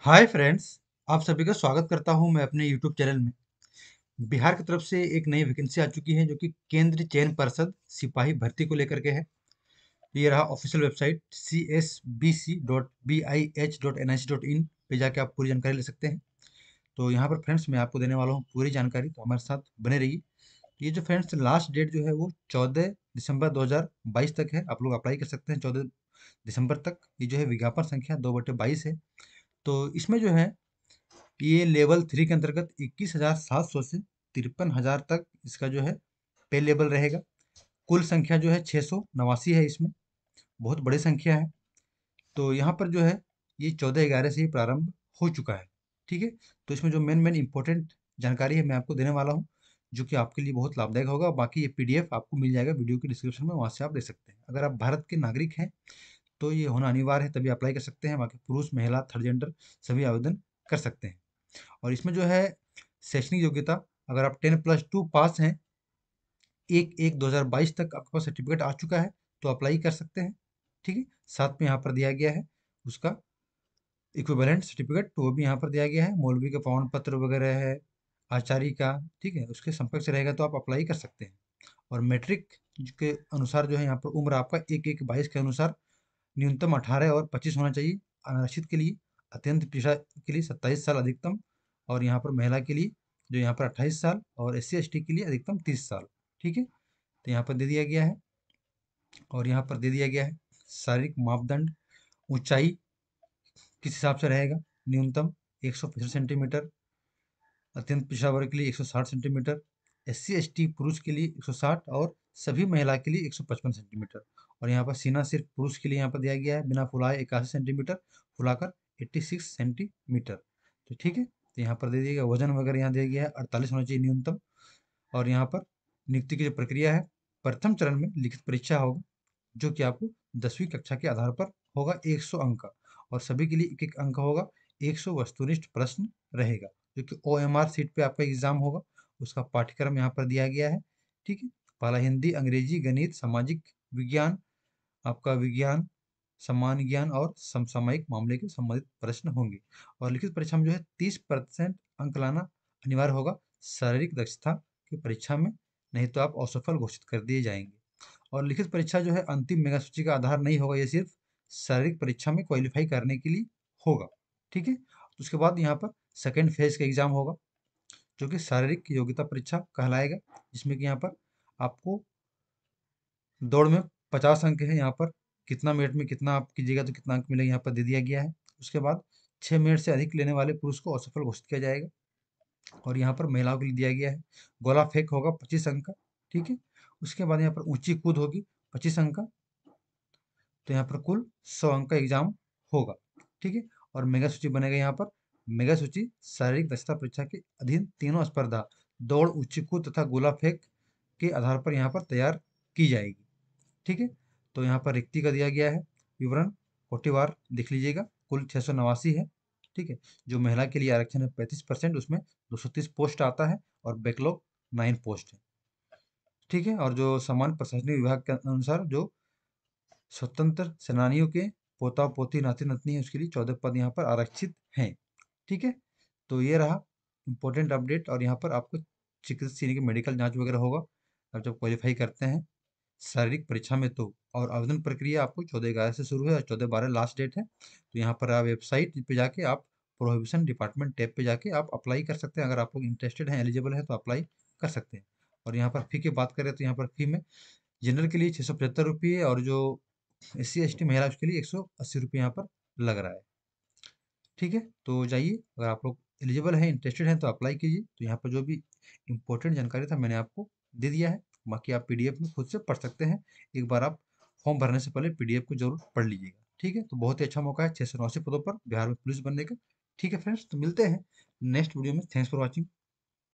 hi friends आप सभी का स्वागत करता हूं मैं अपने यूट्यूब चैनल में बिहार की तरफ से एक नई वैकेंसी आ चुकी है जो कि केंद्रीय चयन परिषद सिपाही भर्ती को लेकर के है ये रहा official website C S B C dot B I H dot N I C dot in पर जाके आप पूरी जानकारी ले सकते हैं तो यहाँ पर फ्रेंड्स मैं आपको देने वाला हूँ पूरी जानकारी तो हमारे साथ बने रही तो ये जो फ्रेंड्स लास्ट डेट जो है वो चौदह दिसंबर दो तक है आप लोग अप्लाई कर सकते हैं चौदह दिसंबर तक ये जो है विज्ञापन संख्या दो बटे बाईस है तो इसमें जो है ये लेवल थ्री के अंतर्गत इक्कीस हज़ार सात सौ से तिरपन हज़ार तक इसका जो है पे लेवल रहेगा कुल संख्या जो है छः सौ नवासी है इसमें बहुत बड़ी संख्या है तो यहाँ पर जो है ये चौदह ग्यारह से ही प्रारंभ हो चुका है ठीक है तो इसमें जो मेन मेन इंपॉर्टेंट जानकारी है मैं आपको देने वाला हूँ जो कि आपके लिए बहुत लाभदायक होगा बाकी ये पीडीएफ आपको मिल जाएगा वीडियो के डिस्क्रिप्शन में वहाँ से आप ले सकते हैं अगर आप भारत के नागरिक हैं तो ये होना अनिवार्य है तभी अप्लाई कर सकते हैं बाकी पुरुष महिला थर्ड जेंडर सभी आवेदन कर सकते हैं और इसमें जो है शैक्षणिक योग्यता अगर आप टेन प्लस टू पास हैं एक एक 2022 तक आपके पास सर्टिफिकेट आ चुका है तो अप्लाई कर सकते हैं ठीक है साथ में यहाँ पर दिया गया है उसका इक्विवेलेंट सर्टिफिकेट वो भी यहाँ पर दिया गया है मौलवी का प्रमाण पत्र वगैरह है आचार्य का ठीक है उसके संपर्क रहेगा तो आप अप्लाई कर सकते हैं और मैट्रिक के अनुसार जो है यहाँ पर उम्र आपका एक एक बाईस के अनुसार न्यूनतम अठारह और पच्चीस होना चाहिए अनारक्षित के लिए अत्यंत पिछड़ा के लिए सत्ताईस साल अधिकतम और यहाँ पर महिला के लिए जो यहाँ पर अट्ठाईस साल और एस सी के लिए अधिकतम तीस साल ठीक है तो यहाँ पर दे दिया गया है और यहाँ पर दे दिया गया है शारीरिक मापदंड ऊंचाई किस हिसाब से रहेगा न्यूनतम एक सेंटीमीटर अत्यंत पिछड़ा वर्ग के लिए 160 सेंटीमीटर एस सी पुरुष के लिए 160 और सभी महिला के लिए 155 सेंटीमीटर और यहाँ पर सीना सिर्फ पुरुष के लिए यहाँ पर दिया गया है बिना फुलाए इक्यासी सेंटीमीटर फुलाकर एट्टी सिक्स सेंटीमीटर तो ठीक है तो यहाँ पर दे दिया गया वजन वगैरह यहाँ दिया गया है अड़तालीस होना चाहिए न्यूनतम और यहाँ पर नियुक्ति की जो प्रक्रिया है प्रथम चरण में लिखित परीक्षा होगा जो कि आपको दसवीं कक्षा के आधार पर होगा सौ अंक का और सभी के लिए एक एक अंक होगा सौ वस्तुनिष्ठ प्रश्न रहेगा जो कि ओ एम आर सीट पर आपका एग्जाम होगा उसका पाठ्यक्रम यहाँ पर दिया गया है ठीक है पहला हिंदी अंग्रेजी गणित सामाजिक विज्ञान आपका विज्ञान सामान्य ज्ञान और समसामयिक मामले के संबंधित प्रश्न होंगे और लिखित परीक्षा में जो है तीस परसेंट अंक लाना अनिवार्य होगा शारीरिक दक्षता की परीक्षा में नहीं तो आप असफल घोषित कर दिए जाएंगे और लिखित परीक्षा जो है अंतिम मेगा सूची का आधार नहीं होगा ये सिर्फ शारीरिक परीक्षा में क्वालिफाई करने के लिए होगा ठीक है उसके बाद यहाँ पर सेकेंड फेज का एग्जाम होगा जो कि शारीरिक योग्यता परीक्षा कहलाएगा जिसमें कि यहाँ पर आपको दौड़ में पचास अंक है यहाँ पर कितना मिनट में कितना आप कीजिएगा तो कितना अंक मिलेगा यहाँ पर दे दिया गया है उसके बाद छः मिनट से अधिक लेने वाले पुरुष को असफल घोषित किया जाएगा और यहाँ पर महिलाओं के लिए दिया गया है गोला फेंक होगा पच्चीस अंक का ठीक है उसके बाद यहाँ पर ऊंची कूद होगी पच्चीस अंक का तो यहाँ पर कुल सौ अंक का एग्जाम होगा ठीक है और मेगा सूची बनेगा यहाँ पर मेगा सूची शारीरिक दक्षता परीक्षा के अधीन तीनों स्पर्धा दौड़ ऊंची कूद तथा गोला फेंक के आधार पर यहाँ पर तैयार की जाएगी ठीक है तो यहाँ पर रिक्ति का दिया गया है विवरण कोटिवार देख लीजिएगा कुल छः सौ नवासी है ठीक है जो महिला के लिए आरक्षण है पैंतीस परसेंट उसमें दो सौ तीस पोस्ट आता है और बैकलॉग नाइन पोस्ट है ठीक है और जो सामान्य प्रशासनिक विभाग के अनुसार जो स्वतंत्र सेनानियों के पोता पोती नाती नतनी है उसके लिए चौदह पद यहाँ पर आरक्षित हैं ठीक है तो ये रहा इम्पोर्टेंट अपडेट और यहाँ पर आपको यानी कि मेडिकल जांच वगैरह होगा आप जब क्वालिफाई करते हैं शारीरिक परीक्षा में तो और आवेदन प्रक्रिया आपको चौदह ग्यारह से शुरू है और चौदह बारह लास्ट डेट है तो यहाँ पर आप वेबसाइट पे जाके आप प्रोहिबिशन डिपार्टमेंट टैब पे जाके आप अप्लाई कर सकते हैं अगर आप लोग इंटरेस्टेड हैं एलिजिबल है तो अप्लाई कर सकते हैं और यहाँ पर फ़ी की बात करें तो यहाँ पर फ़ी में जनरल के लिए छः सौ पचहत्तर रुपये और जो एस सी एस टी महिला उसके लिए एक सौ अस्सी रुपये यहाँ पर लग रहा है ठीक है तो जाइए अगर आप लोग एलिजिबल हैं इंटरेस्टेड हैं तो अप्लाई कीजिए तो यहाँ पर जो भी इम्पोर्टेंट जानकारी था मैंने आपको दे दिया है बाकी आप पी में खुद से पढ़ सकते हैं एक बार आप फॉर्म भरने से पहले पी को जरूर पढ़ लीजिएगा ठीक है तो बहुत ही अच्छा मौका है छह सौ नौ पदों पर बिहार में पुलिस बनने का ठीक है फ्रेंड्स तो मिलते हैं नेक्स्ट वीडियो में थैंक्स फॉर वॉचिंग